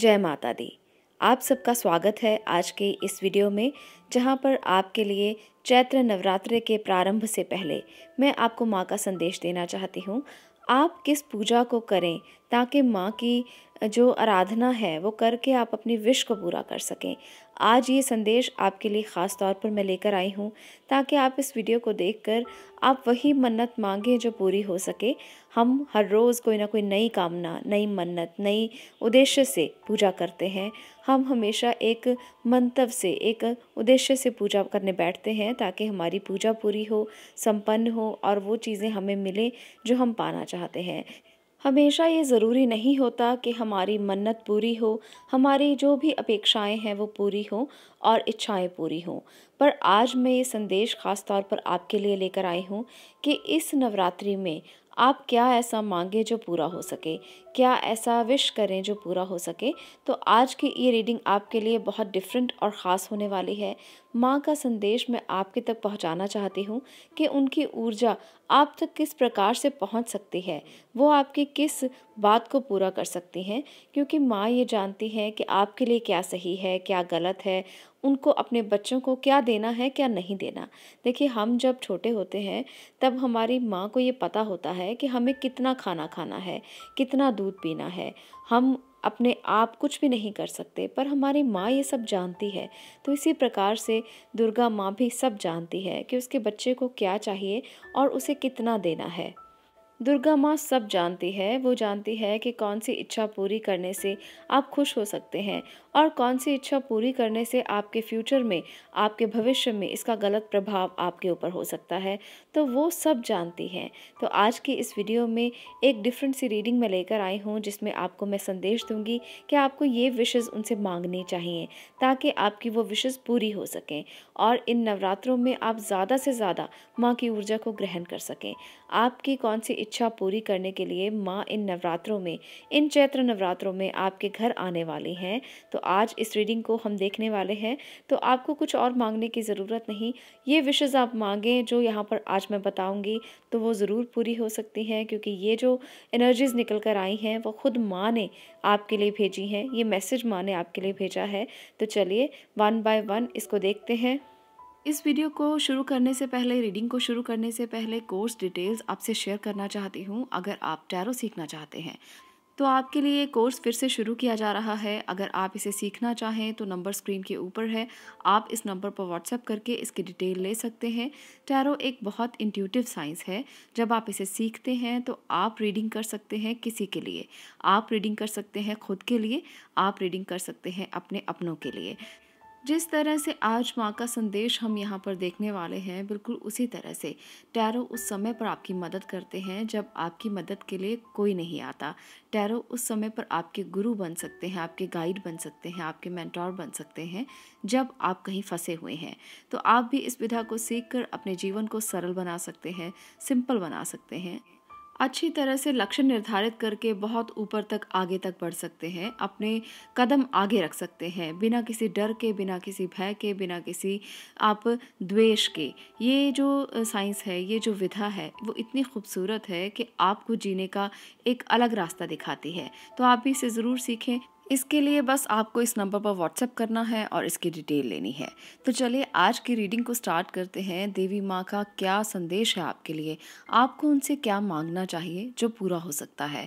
जय माता दी आप सबका स्वागत है आज के इस वीडियो में जहां पर आपके लिए चैत्र नवरात्र के प्रारंभ से पहले मैं आपको माँ का संदेश देना चाहती हूँ आप किस पूजा को करें ताकि माँ की जो आराधना है वो करके आप अपनी विश को पूरा कर सकें आज ये संदेश आपके लिए ख़ास तौर पर मैं लेकर आई हूँ ताकि आप इस वीडियो को देखकर आप वही मन्नत मांगें जो पूरी हो सके हम हर रोज़ कोई ना कोई नई कामना नई मन्नत नई उद्देश्य से पूजा करते हैं हम हमेशा एक मंतव से एक उद्देश्य से पूजा करने बैठते हैं ताकि हमारी पूजा पूरी हो संपन्न हो और वो चीज़ें हमें मिलें जो हम पाना चाहते हैं हमेशा ये ज़रूरी नहीं होता कि हमारी मन्नत पूरी हो हमारी जो भी अपेक्षाएं हैं वो पूरी हो और इच्छाएं पूरी हों पर आज मैं ये संदेश ख़ास तौर पर आपके लिए लेकर आई हूँ कि इस नवरात्रि में आप क्या ऐसा मांगे जो पूरा हो सके क्या ऐसा विश करें जो पूरा हो सके तो आज की ये रीडिंग आपके लिए बहुत डिफरेंट और ख़ास होने वाली है माँ का संदेश मैं आपके तक पहुँचाना चाहती हूँ कि उनकी ऊर्जा आप तक किस प्रकार से पहुँच सकती है वो आपकी किस बात को पूरा कर सकती हैं क्योंकि माँ ये जानती हैं कि आपके लिए क्या सही है क्या गलत है उनको अपने बच्चों को क्या देना है क्या नहीं देना देखिए हम जब छोटे होते हैं तब हमारी माँ को ये पता होता है कि हमें कितना खाना खाना है कितना दूर दूध पीना है हम अपने आप कुछ भी नहीं कर सकते पर हमारी माँ ये सब जानती है तो इसी प्रकार से दुर्गा माँ भी सब जानती है कि उसके बच्चे को क्या चाहिए और उसे कितना देना है दुर्गा माँ सब जानती है वो जानती है कि कौन सी इच्छा पूरी करने से आप खुश हो सकते हैं और कौन सी इच्छा पूरी करने से आपके फ्यूचर में आपके भविष्य में इसका गलत प्रभाव आपके ऊपर हो सकता है तो वो सब जानती हैं तो आज की इस वीडियो में एक डिफरेंट सी रीडिंग में लेकर आई हूँ जिसमें आपको मैं संदेश दूँगी कि आपको ये विशेज़ उनसे मांगनी चाहिए ताकि आपकी वो विशेज़ पूरी हो सकें और इन नवरात्रों में आप ज़्यादा से ज़्यादा माँ की ऊर्जा को ग्रहण कर सकें आपकी कौन सी इच्छा पूरी करने के लिए माँ इन नवरात्रों में इन चैत्र नवरात्रों में आपके घर आने वाली हैं तो आज इस रीडिंग को हम देखने वाले हैं तो आपको कुछ और मांगने की ज़रूरत नहीं ये विशेज़ आप मांगें जो यहाँ पर आज मैं बताऊँगी तो वो ज़रूर पूरी हो सकती हैं क्योंकि ये जो एनर्जीज़ निकल कर आई हैं वो खुद माँ ने आपके लिए भेजी हैं ये मैसेज माँ ने आपके लिए भेजा है तो चलिए वन बाय वन इसको देखते हैं इस वीडियो को शुरू करने से पहले रीडिंग को शुरू करने से पहले कोर्स डिटेल्स आपसे शेयर करना चाहती हूँ अगर आप टैरो सीखना चाहते हैं तो आपके लिए कोर्स फिर से शुरू किया जा रहा है अगर आप इसे सीखना चाहें तो नंबर स्क्रीन के ऊपर है आप इस नंबर पर व्हाट्सएप करके इसकी डिटेल ले सकते हैं टैरो एक बहुत इंट्यूटिव साइंस है जब आप इसे सीखते हैं तो आप रीडिंग कर सकते हैं किसी के लिए आप रीडिंग कर सकते हैं खुद के लिए आप रीडिंग कर सकते हैं अपने अपनों के लिए जिस तरह से आज माँ का संदेश हम यहाँ पर देखने वाले हैं बिल्कुल उसी तरह से टैरो उस समय पर आपकी मदद करते हैं जब आपकी मदद के लिए कोई नहीं आता टैरो उस समय पर आपके गुरु बन सकते हैं आपके गाइड बन सकते हैं आपके मैंटोर बन सकते हैं जब आप कहीं फंसे हुए हैं तो आप भी इस विधा को सीख कर अपने जीवन को सरल बना सकते हैं सिंपल बना सकते हैं अच्छी तरह से लक्ष्य निर्धारित करके बहुत ऊपर तक आगे तक बढ़ सकते हैं अपने कदम आगे रख सकते हैं बिना किसी डर के बिना किसी भय के बिना किसी आप द्वेष के ये जो साइंस है ये जो विधा है वो इतनी खूबसूरत है कि आपको जीने का एक अलग रास्ता दिखाती है तो आप भी इसे ज़रूर सीखें इसके लिए बस आपको इस नंबर पर व्हाट्सएप करना है और इसकी डिटेल लेनी है तो चलिए आज की रीडिंग को स्टार्ट करते हैं देवी माँ का क्या संदेश है आपके लिए आपको उनसे क्या मांगना चाहिए जो पूरा हो सकता है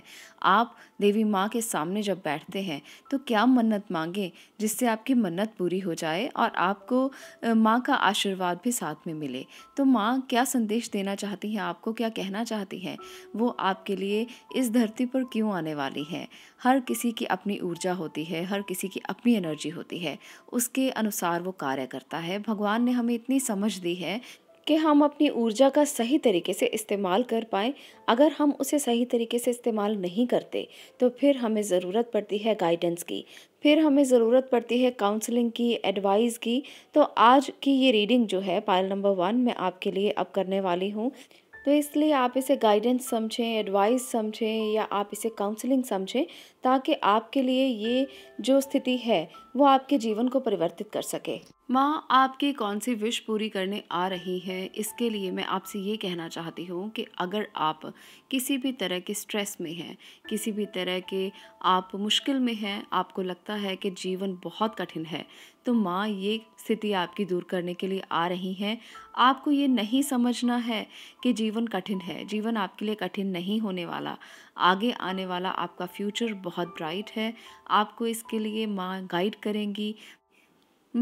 आप देवी माँ के सामने जब बैठते हैं तो क्या मन्नत मांगे जिससे आपकी मन्नत पूरी हो जाए और आपको माँ का आशीर्वाद भी साथ में मिले तो माँ क्या संदेश देना चाहती हैं आपको क्या कहना चाहती हैं वो आपके लिए इस धरती पर क्यों आने वाली हैं हर किसी की अपनी ऊर्जा होती है हर किसी की अपनी एनर्जी होती है उसके अनुसार वो कार्य करता है भगवान ने हमें इतनी समझ दी है कि हम अपनी ऊर्जा का सही तरीके से इस्तेमाल कर पाएँ अगर हम उसे सही तरीके से इस्तेमाल नहीं करते तो फिर हमें ज़रूरत पड़ती है गाइडेंस की फिर हमें ज़रूरत पड़ती है काउंसलिंग की एडवाइस की तो आज की ये रीडिंग जो है पायल नंबर वन मैं आपके लिए अब करने वाली हूँ तो इसलिए आप इसे गाइडेंस समझें एडवाइस समझें या आप इसे काउंसलिंग समझें ताकि आपके लिए ये जो स्थिति है वो आपके जीवन को परिवर्तित कर सके माँ आपकी कौन सी विश पूरी करने आ रही है इसके लिए मैं आपसे ये कहना चाहती हूँ कि अगर आप किसी भी तरह के स्ट्रेस में हैं किसी भी तरह के आप मुश्किल में हैं आपको लगता है कि जीवन बहुत कठिन है तो माँ ये स्थिति आपकी दूर करने के लिए आ रही हैं आपको ये नहीं समझना है कि जीवन कठिन है जीवन आपके लिए कठिन नहीं होने वाला आगे आने वाला आपका फ्यूचर बहुत ब्राइट है आपको इसके लिए माँ गाइड करेंगी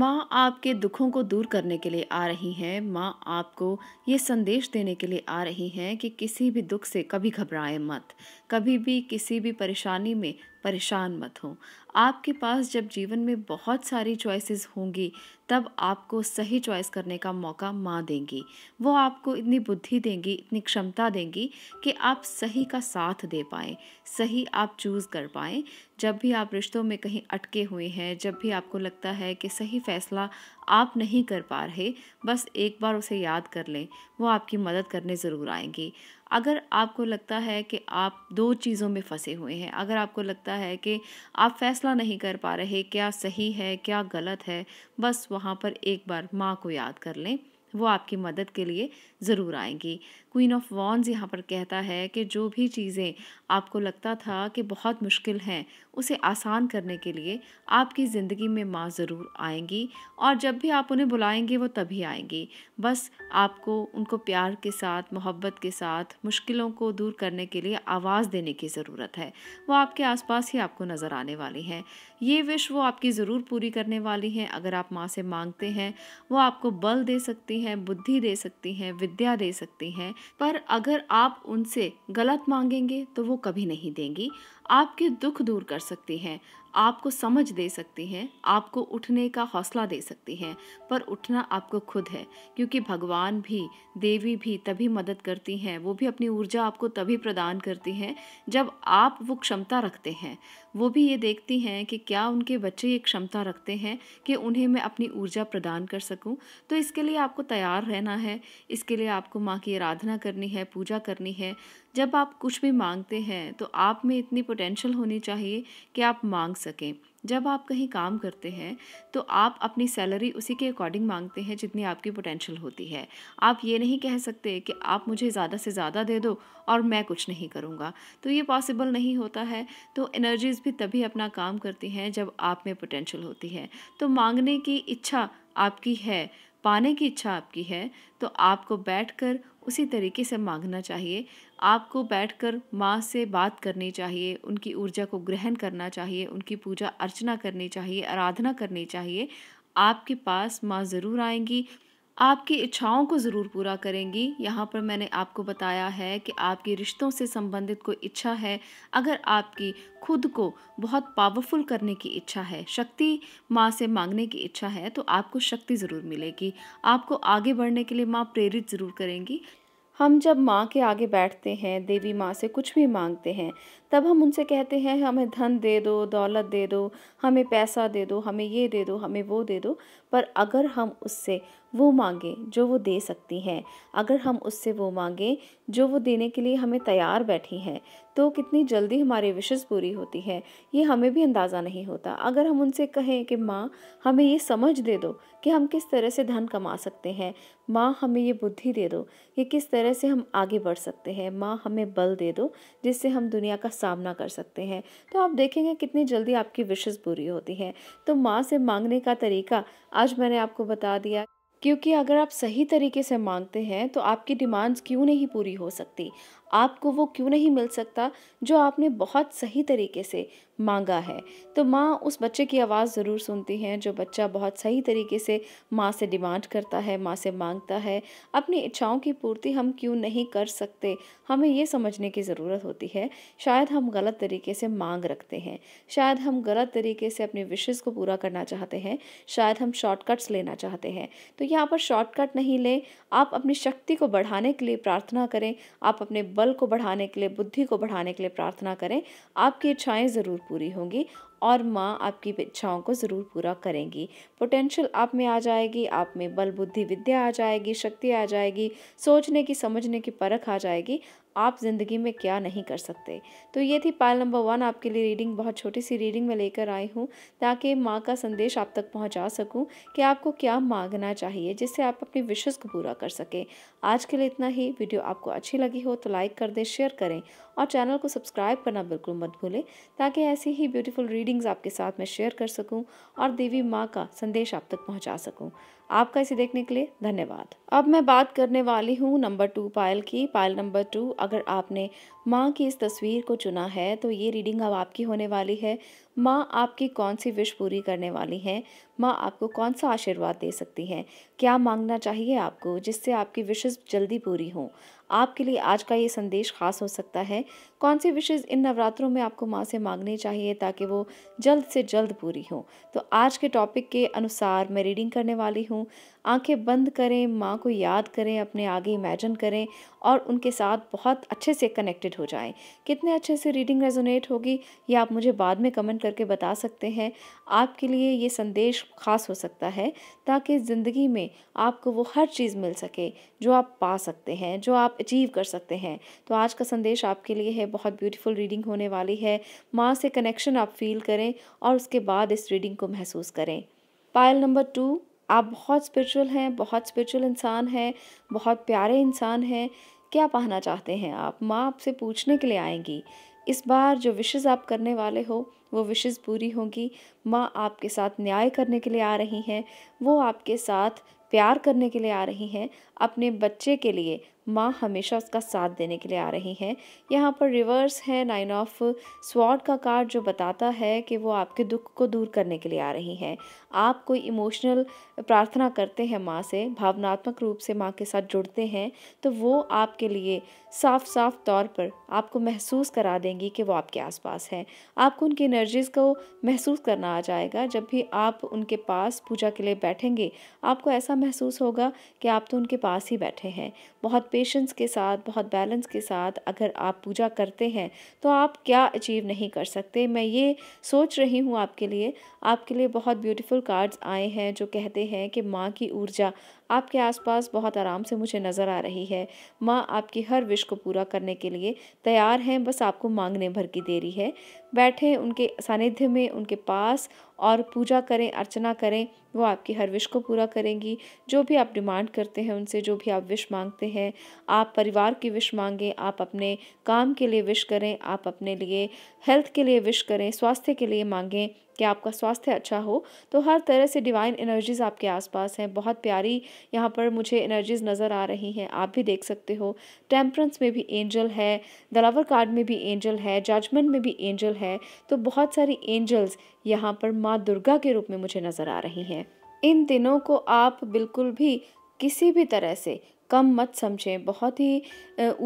माँ आपके दुखों को दूर करने के लिए आ रही हैं माँ आपको ये संदेश देने के लिए आ रही हैं कि किसी भी दुख से कभी घबराएं मत कभी भी किसी भी परेशानी में परेशान मत हो आपके पास जब जीवन में बहुत सारी चॉइसेस होंगी तब आपको सही चॉइस करने का मौका माँ देंगी वो आपको इतनी बुद्धि देंगी इतनी क्षमता देंगी कि आप सही का साथ दे पाएँ सही आप चूज़ कर पाएँ जब भी आप रिश्तों में कहीं अटके हुए हैं जब भी आपको लगता है कि सही फ़ैसला आप नहीं कर पा रहे बस एक बार उसे याद कर लें वो आपकी मदद करने ज़रूर आएंगी अगर आपको लगता है कि आप दो चीज़ों में फंसे हुए हैं अगर आपको लगता है कि आप फैसला नहीं कर पा रहे क्या सही है क्या गलत है बस वहाँ पर एक बार माँ को याद कर लें वो आपकी मदद के लिए ज़रूर आएंगी क्वीन ऑफ वॉन्स यहाँ पर कहता है कि जो भी चीज़ें आपको लगता था कि बहुत मुश्किल हैं उसे आसान करने के लिए आपकी ज़िंदगी में माँ ज़रूर आएंगी और जब भी आप उन्हें बुलाएंगे वो तभी आएंगी बस आपको उनको प्यार के साथ मोहब्बत के साथ मुश्किलों को दूर करने के लिए आवाज़ देने की ज़रूरत है वो आपके आसपास ही आपको नज़र आने वाली हैं ये विश वो आपकी ज़रूर पूरी करने वाली हैं अगर आप माँ से मांगते हैं वो आपको बल दे सकती हैं बुद्धि दे सकती हैं विद्या दे सकती हैं पर अगर आप उनसे गलत मांगेंगे तो वो कभी नहीं देंगी आपके दुख दूर कर सकती हैं आपको समझ दे सकती हैं आपको उठने का हौसला दे सकती हैं पर उठना आपको खुद है क्योंकि भगवान भी देवी भी तभी मदद करती हैं वो भी अपनी ऊर्जा आपको तभी प्रदान करती हैं जब आप वो क्षमता रखते हैं वो भी ये देखती हैं कि क्या उनके बच्चे ये क्षमता रखते हैं कि उन्हें मैं अपनी ऊर्जा प्रदान कर सकूँ तो इसके लिए आपको तैयार रहना है इसके लिए आपको माँ की आराधना करनी है पूजा करनी है जब आप कुछ भी मांगते हैं तो आप में इतनी पोटेंशल होनी चाहिए कि आप मांग सकें जब आप कहीं काम करते हैं तो आप अपनी सैलरी उसी के अकॉर्डिंग मांगते हैं जितनी आपकी पोटेंशियल होती है आप ये नहीं कह सकते कि आप मुझे ज़्यादा से ज़्यादा दे दो और मैं कुछ नहीं करूँगा तो ये पॉसिबल नहीं होता है तो एनर्जीज़ भी तभी अपना काम करती हैं जब आप में पोटेंशियल होती है तो मांगने की इच्छा आपकी है पाने की इच्छा आपकी है तो आपको बैठ उसी तरीके से मांगना चाहिए आपको बैठकर माँ से बात करनी चाहिए उनकी ऊर्जा को ग्रहण करना चाहिए उनकी पूजा अर्चना करनी चाहिए आराधना करनी चाहिए आपके पास माँ ज़रूर आएंगी आपकी इच्छाओं को ज़रूर पूरा करेंगी यहाँ पर मैंने आपको बताया है कि आपके रिश्तों से संबंधित कोई इच्छा है अगर आपकी खुद को बहुत पावरफुल करने की इच्छा है शक्ति माँ से मांगने की इच्छा है तो आपको शक्ति ज़रूर मिलेगी आपको आगे बढ़ने के लिए माँ प्रेरित ज़रूर करेंगी हम जब माँ के आगे बैठते हैं देवी माँ से कुछ भी मांगते हैं तब हम उनसे कहते हैं हमें धन दे दो दौलत दे दो हमें पैसा दे दो हमें ये दे दो हमें वो दे दो पर अगर हम उससे वो मांगे जो वो दे सकती हैं अगर हम उससे वो मांगे जो वो देने के लिए हमें तैयार बैठी हैं तो कितनी जल्दी हमारी विशेष पूरी होती है ये हमें भी अंदाज़ा नहीं होता अगर हम उनसे कहें कि माँ हमें ये समझ दे दो कि हम किस तरह से धन कमा सकते हैं माँ हमें ये बुद्धि दे दो कि किस तरह से हम आगे बढ़ सकते हैं माँ हमें बल दे दो जिससे हम दुनिया का सामना कर सकते हैं तो आप देखेंगे कितनी जल्दी आपकी विशेष पूरी होती है तो माँ से मांगने का तरीका आज मैंने आपको बता दिया क्योंकि अगर आप सही तरीके से मांगते हैं तो आपकी डिमांड्स क्यों नहीं पूरी हो सकती आपको वो क्यों नहीं मिल सकता जो आपने बहुत सही तरीके से मांगा है तो माँ उस बच्चे की आवाज़ ज़रूर सुनती हैं जो बच्चा बहुत सही तरीके से माँ से डिमांड करता है माँ से मांगता है अपनी इच्छाओं की पूर्ति हम क्यों नहीं कर सकते हमें ये समझने की ज़रूरत होती है शायद हम गलत तरीके से मांग रखते हैं शायद हम गलत तरीके से अपने विशेज़ को पूरा करना चाहते हैं शायद हम शॉर्टकट्स लेना चाहते हैं तो यहाँ पर शॉर्टकट नहीं लें आप अपनी शक्ति को बढ़ाने के लिए प्रार्थना करें आप अपने बल को बढ़ाने के लिए बुद्धि को बढ़ाने के लिए प्रार्थना करें आपकी इच्छाएं ज़रूर पूरी होंगी और माँ आपकी इच्छाओं को ज़रूर पूरा करेंगी पोटेंशियल आप में आ जाएगी आप में बल बुद्धि विद्या आ जाएगी शक्ति आ जाएगी सोचने की समझने की परख आ जाएगी आप ज़िंदगी में क्या नहीं कर सकते तो ये थी पायल नंबर वन आपके लिए रीडिंग बहुत छोटी सी रीडिंग में लेकर आई हूँ ताकि माँ का संदेश आप तक पहुँचा सकूँ कि आपको क्या मांगना चाहिए जिससे आप अपनी विशेष को पूरा कर सकें आज के लिए इतना ही वीडियो आपको अच्छी लगी हो तो लाइक कर दें शेयर करें और चैनल को सब्सक्राइब करना बिल्कुल मत भूलें ताकि ऐसी ही ब्यूटीफुल रीडिंग्स आपके साथ मैं शेयर कर सकूँ और देवी माँ का संदेश आप तक पहुँचा सकूँ आपका इसे देखने के लिए धन्यवाद अब मैं बात करने वाली हूँ नंबर टू पायल की पायल नंबर टू अगर आपने माँ की इस तस्वीर को चुना है तो ये रीडिंग अब आपकी होने वाली है माँ आपकी कौन सी विश पूरी करने वाली हैं माँ आपको कौन सा आशीर्वाद दे सकती हैं क्या मांगना चाहिए आपको जिससे आपकी विशेज़ जल्दी पूरी हों आपके लिए आज का ये संदेश खास हो सकता है कौन सी विशेज़ इन नवरात्रों में आपको माँ से मांगनी चाहिए ताकि वो जल्द से जल्द पूरी हों तो आज के टॉपिक के अनुसार मैं रीडिंग करने वाली हूँ आंखें बंद करें माँ को याद करें अपने आगे इमेजिन करें और उनके साथ बहुत अच्छे से कनेक्टेड हो जाएं कितने अच्छे से रीडिंग रेजोनेट होगी ये आप मुझे बाद में कमेंट करके बता सकते हैं आपके लिए ये संदेश खास हो सकता है ताकि ज़िंदगी में आपको वो हर चीज़ मिल सके जो आप पा सकते हैं जो आप अचीव कर सकते हैं तो आज का संदेश आपके लिए है बहुत ब्यूटीफुल रीडिंग होने वाली है माँ से कनेक्शन आप फील करें और उसके बाद इस रीडिंग को महसूस करें पायल नंबर टू आप बहुत स्पिरिचुअल हैं बहुत स्पिरिचुअल इंसान हैं बहुत प्यारे इंसान हैं क्या पाना चाहते हैं आप माँ आपसे पूछने के लिए आएंगी इस बार जो विशेज़ आप करने वाले हो वो विशेज़ पूरी होंगी माँ आपके साथ न्याय करने के लिए आ रही हैं वो आपके साथ प्यार करने के लिए आ रही हैं अपने बच्चे के लिए माँ हमेशा उसका साथ देने के लिए आ रही हैं यहाँ पर रिवर्स है नाइन ऑफ स्वॉर्ड का कार्ड जो बताता है कि वो आपके दुख को दूर करने के लिए आ रही हैं आप कोई इमोशनल प्रार्थना करते हैं माँ से भावनात्मक रूप से माँ के साथ जुड़ते हैं तो वो आपके लिए साफ साफ तौर पर आपको महसूस करा देंगी कि वो आपके आसपास हैं आपको उनकी एनर्जीज़ को महसूस करना आ जाएगा जब भी आप उनके पास पूजा के लिए बैठेंगे आपको ऐसा महसूस होगा कि आप तो उनके पास पास ही बैठे हैं बहुत पेशेंस के साथ बहुत बैलेंस के साथ अगर आप पूजा करते हैं तो आप क्या अचीव नहीं कर सकते मैं ये सोच रही हूँ आपके लिए आपके लिए बहुत ब्यूटीफुल कार्ड्स आए हैं जो कहते हैं कि माँ की ऊर्जा आपके आसपास बहुत आराम से मुझे नज़र आ रही है माँ आपकी हर विश को पूरा करने के लिए तैयार हैं बस आपको मांगने भर की देरी है बैठें उनके सानिध्य में उनके पास और पूजा करें अर्चना करें वो आपकी हर विश को पूरा करेंगी जो भी आप डिमांड करते हैं उनसे जो भी आप विश मांगते हैं आप परिवार की विश मांगें आप अपने काम के लिए विश करें आप अपने लिए हेल्थ के लिए विश करें स्वास्थ्य के लिए मांगें कि आपका स्वास्थ्य अच्छा हो तो हर तरह से डिवाइन एनर्जीज़ आपके आसपास हैं बहुत प्यारी यहाँ पर मुझे एनर्जीज़ नज़र आ रही हैं आप भी देख सकते हो टेम्परेंस में भी एंजल है दलावर कार्ड में भी एंजल है जजमेंट में भी एंजल है तो बहुत सारी एंजल्स यहाँ पर माँ दुर्गा के रूप में मुझे नज़र आ रही हैं इन दिनों को आप बिल्कुल भी किसी भी तरह से कम मत समझें बहुत ही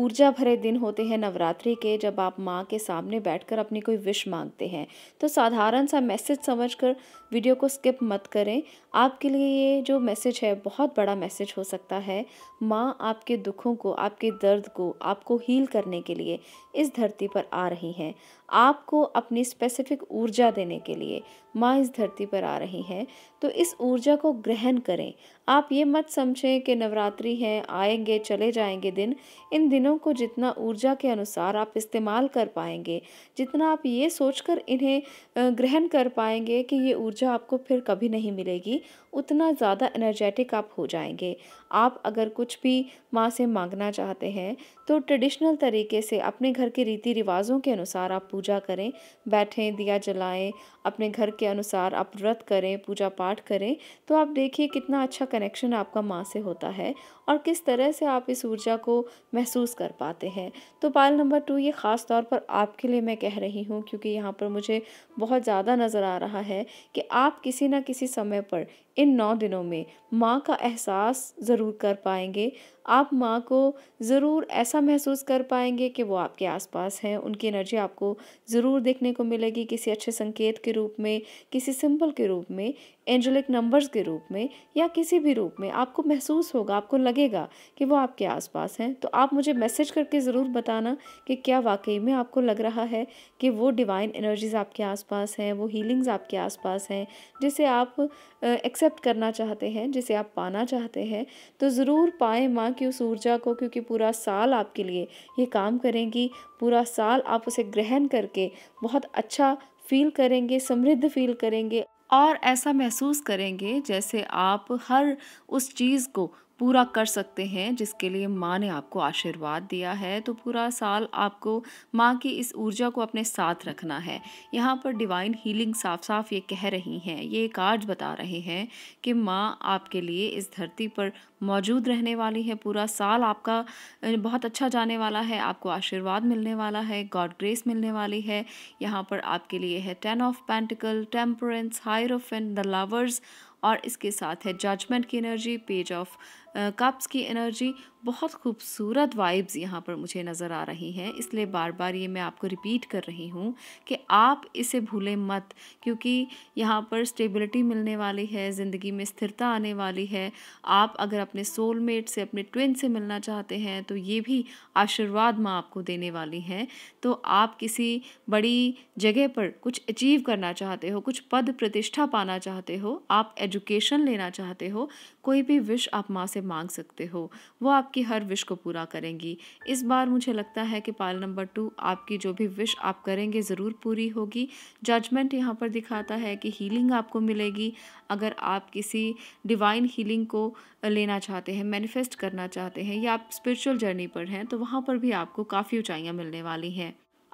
ऊर्जा भरे दिन होते हैं नवरात्रि के जब आप माँ के सामने बैठकर अपनी कोई विश मांगते हैं तो साधारण सा मैसेज समझकर वीडियो को स्किप मत करें आपके लिए ये जो मैसेज है बहुत बड़ा मैसेज हो सकता है माँ आपके दुखों को आपके दर्द को आपको हील करने के लिए इस धरती पर आ रही हैं आपको अपनी स्पेसिफिक ऊर्जा देने के लिए माँ इस धरती पर आ रही हैं तो इस ऊर्जा को ग्रहण करें आप ये मत समझें कि नवरात्रि हैं आएंगे चले जाएंगे दिन इन दिनों को जितना ऊर्जा के अनुसार आप इस्तेमाल कर पाएंगे जितना आप ये सोचकर इन्हें ग्रहण कर पाएंगे कि ये ऊर्जा आपको फिर कभी नहीं मिलेगी उतना ज़्यादा एनर्जेटिक आप हो जाएंगे आप अगर कुछ भी माँ से मांगना चाहते हैं तो ट्रेडिशनल तरीके से अपने घर के रीति रिवाजों के अनुसार आप पूजा करें बैठें दिया जलाएं अपने घर के अनुसार आप व्रत करें पूजा पाठ करें तो आप देखिए कितना अच्छा कनेक्शन आपका माँ से होता है और किस तरह से आप इस ऊर्जा को महसूस कर पाते हैं तो पाल नंबर टू ये ख़ास तौर पर आपके लिए मैं कह रही हूँ क्योंकि यहाँ पर मुझे बहुत ज़्यादा नज़र आ रहा है कि आप किसी ना किसी समय पर इन नौ दिनों में माँ का एहसास ज़रूर कर पाएंगे आप माँ को ज़रूर ऐसा महसूस कर पाएंगे कि वो आपके आसपास हैं उनकी एनर्जी आपको ज़रूर देखने को मिलेगी किसी अच्छे संकेत के रूप में किसी सिंबल के रूप में एंजलिक नंबर्स के रूप में या किसी भी रूप में आपको महसूस होगा आपको लगेगा कि वो आपके आसपास हैं तो आप मुझे मैसेज करके ज़रूर बताना कि क्या वाकई में आपको लग रहा है कि वो डिवाइन एनर्जीज़ आपके आसपास हैं वो हीलिंग्स आपके आसपास हैं जिसे आप एक्सेप्ट करना चाहते हैं जिसे आप पाना चाहते हैं तो ज़रूर पाएँ माँ कि उस ऊर्जा को क्योंकि पूरा साल आपके लिए ये काम करेंगी पूरा साल आप उसे ग्रहण करके बहुत अच्छा फील करेंगे समृद्ध फील करेंगे और ऐसा महसूस करेंगे जैसे आप हर उस चीज़ को पूरा कर सकते हैं जिसके लिए माँ ने आपको आशीर्वाद दिया है तो पूरा साल आपको माँ की इस ऊर्जा को अपने साथ रखना है यहाँ पर डिवाइन हीलिंग साफ साफ ये कह रही हैं ये एक बता रहे हैं कि माँ आपके लिए इस धरती पर मौजूद रहने वाली है पूरा साल आपका बहुत अच्छा जाने वाला है आपको आशीर्वाद मिलने वाला है गॉड ग्रेस मिलने वाली है यहाँ पर आपके लिए है ten of pentacle temperance hierophant the lovers और इसके साथ है जजमेंट की एनर्जी पेज ऑफ कप्स की एनर्जी बहुत खूबसूरत वाइब्स यहाँ पर मुझे नज़र आ रही हैं इसलिए बार बार ये मैं आपको रिपीट कर रही हूँ कि आप इसे भूलें मत क्योंकि यहाँ पर स्टेबिलिटी मिलने वाली है ज़िंदगी में स्थिरता आने वाली है आप अगर अपने सोलमेट से अपने ट्विन से मिलना चाहते हैं तो ये भी आशीर्वाद माँ आपको देने वाली हैं तो आप किसी बड़ी जगह पर कुछ अचीव करना चाहते हो कुछ पद प्रतिष्ठा पाना चाहते हो आप एजुकेशन लेना चाहते हो कोई भी विश आप माँ से मांग सकते हो वो आप आपकी हर विश को पूरा करेंगी इस बार मुझे लगता है कि पाल नंबर टू आपकी जो भी विश आप करेंगे ज़रूर पूरी होगी जजमेंट यहाँ पर दिखाता है कि हीलिंग आपको मिलेगी अगर आप किसी डिवाइन हीलिंग को लेना चाहते हैं मैनिफेस्ट करना चाहते हैं या आप स्पिरिचुअल जर्नी पर हैं तो वहाँ पर भी आपको काफ़ी ऊँचाइयाँ मिलने वाली हैं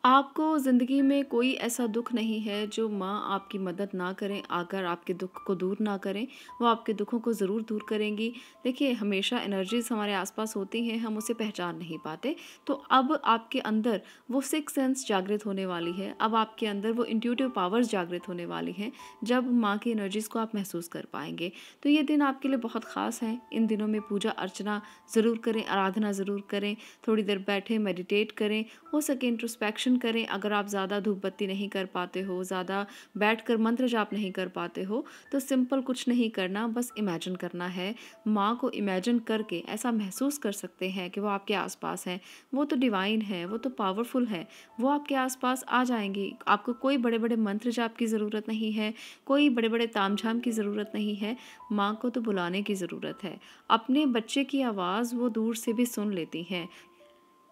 आपको ज़िंदगी में कोई ऐसा दुख नहीं है जो माँ आपकी मदद ना करें आकर आपके दुख को दूर ना करें वो आपके दुखों को ज़रूर दूर करेंगी देखिए हमेशा एनर्जीज़ हमारे आसपास होती हैं हम उसे पहचान नहीं पाते तो अब आपके अंदर वो सिक्स सेंस जागृत होने वाली है अब आपके अंदर वो इंट्यूटिव पावर्स जागृत होने वाली हैं जब माँ की एनर्जीज़ को आप महसूस कर पाएंगे तो ये दिन आपके लिए बहुत ख़ास हैं इन दिनों में पूजा अर्चना ज़रूर करें आराधना ज़रूर करें थोड़ी देर बैठें मेडिटेट करें हो सके इंट्रोस्पेक्शन करें अगर आप ज़्यादा धूप बत्ती नहीं कर पाते हो ज़्यादा बैठ कर मंत्र जाप नहीं कर पाते हो तो सिंपल कुछ नहीं करना बस इमेजिन करना है माँ को इमेजिन करके ऐसा महसूस कर सकते हैं कि वो आपके आसपास हैं वो तो डिवाइन है वो तो पावरफुल है वो आपके आसपास आ जाएंगी आपको कोई बड़े बड़े मंत्र जाप की ज़रूरत नहीं है कोई बड़े बड़े ताम झाम की ज़रूरत नहीं है माँ को तो बुलाने की ज़रूरत है अपने बच्चे की आवाज़ वो दूर से भी सुन लेती हैं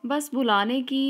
बस बुलाने की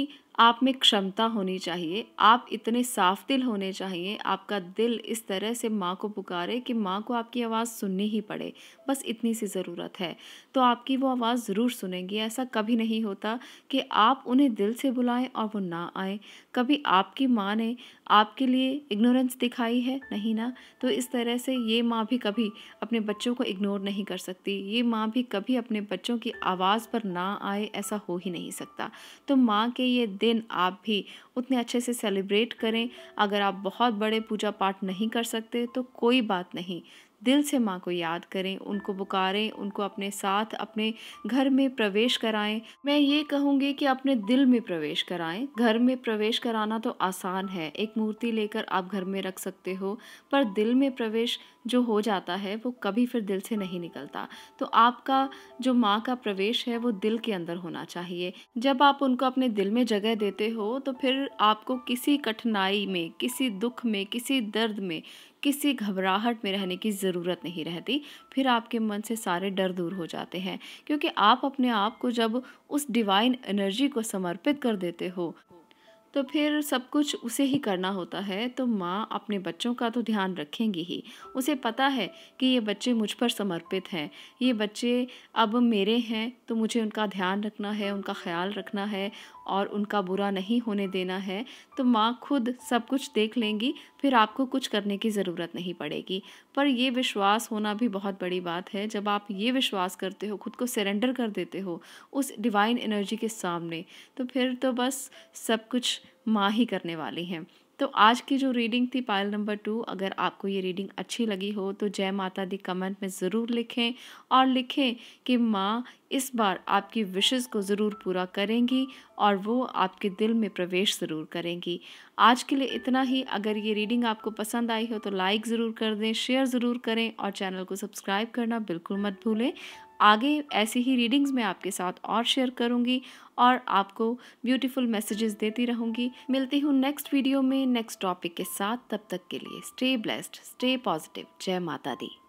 आप में क्षमता होनी चाहिए आप इतने साफ दिल होने चाहिए आपका दिल इस तरह से माँ को पुकारे कि माँ को आपकी आवाज़ सुननी ही पड़े बस इतनी सी ज़रूरत है तो आपकी वो आवाज़ ज़रूर सुनेंगी ऐसा कभी नहीं होता कि आप उन्हें दिल से बुलाएं और वो ना आए कभी आपकी माँ ने आपके लिए इग्नोरेंस दिखाई है नहीं ना तो इस तरह से ये माँ भी कभी अपने बच्चों को इग्नोर नहीं कर सकती ये माँ भी कभी अपने बच्चों की आवाज़ पर ना आए ऐसा हो ही नहीं सकता तो माँ के ये दिल दिन आप भी उतने अच्छे से सेलिब्रेट करें अगर आप बहुत बड़े पूजा पाठ नहीं कर सकते तो कोई बात नहीं दिल से माँ को याद करें उनको पुकारें उनको अपने साथ अपने घर में प्रवेश कराएं मैं ये कहूँगी कि अपने दिल में प्रवेश कराएं घर में प्रवेश कराना तो आसान है एक मूर्ति लेकर आप घर में रख सकते हो पर दिल में प्रवेश जो हो जाता है वो कभी फिर दिल से नहीं निकलता तो आपका जो माँ का प्रवेश है वो दिल के अंदर होना चाहिए जब आप उनको अपने दिल में जगह देते हो तो फिर आपको किसी कठिनाई में किसी दुख में किसी दर्द में किसी घबराहट में रहने की ज़रूरत नहीं रहती फिर आपके मन से सारे डर दूर हो जाते हैं क्योंकि आप अपने आप को जब उस डिवाइन एनर्जी को समर्पित कर देते हो तो फिर सब कुछ उसे ही करना होता है तो माँ अपने बच्चों का तो ध्यान रखेंगी ही उसे पता है कि ये बच्चे मुझ पर समर्पित हैं ये बच्चे अब मेरे हैं तो मुझे उनका ध्यान रखना है उनका ख्याल रखना है और उनका बुरा नहीं होने देना है तो माँ खुद सब कुछ देख लेंगी फिर आपको कुछ करने की ज़रूरत नहीं पड़ेगी पर यह विश्वास होना भी बहुत बड़ी बात है जब आप ये विश्वास करते हो खुद को सरेंडर कर देते हो उस डिवाइन एनर्जी के सामने तो फिर तो बस सब कुछ माँ ही करने वाली हैं तो आज की जो रीडिंग थी पायल नंबर टू अगर आपको ये रीडिंग अच्छी लगी हो तो जय माता दी कमेंट में ज़रूर लिखें और लिखें कि माँ इस बार आपकी विशेज़ को ज़रूर पूरा करेंगी और वो आपके दिल में प्रवेश ज़रूर करेंगी आज के लिए इतना ही अगर ये रीडिंग आपको पसंद आई हो तो लाइक ज़रूर कर दें शेयर ज़रूर करें और चैनल को सब्सक्राइब करना बिल्कुल मत भूलें आगे ऐसी ही रीडिंग्स मैं आपके साथ और शेयर करूँगी और आपको ब्यूटीफुल मैसेजेस देती रहूँगी मिलती हूँ नेक्स्ट वीडियो में नेक्स्ट टॉपिक के साथ तब तक के लिए स्टे ब्लेस्ड स्टे पॉजिटिव जय माता दी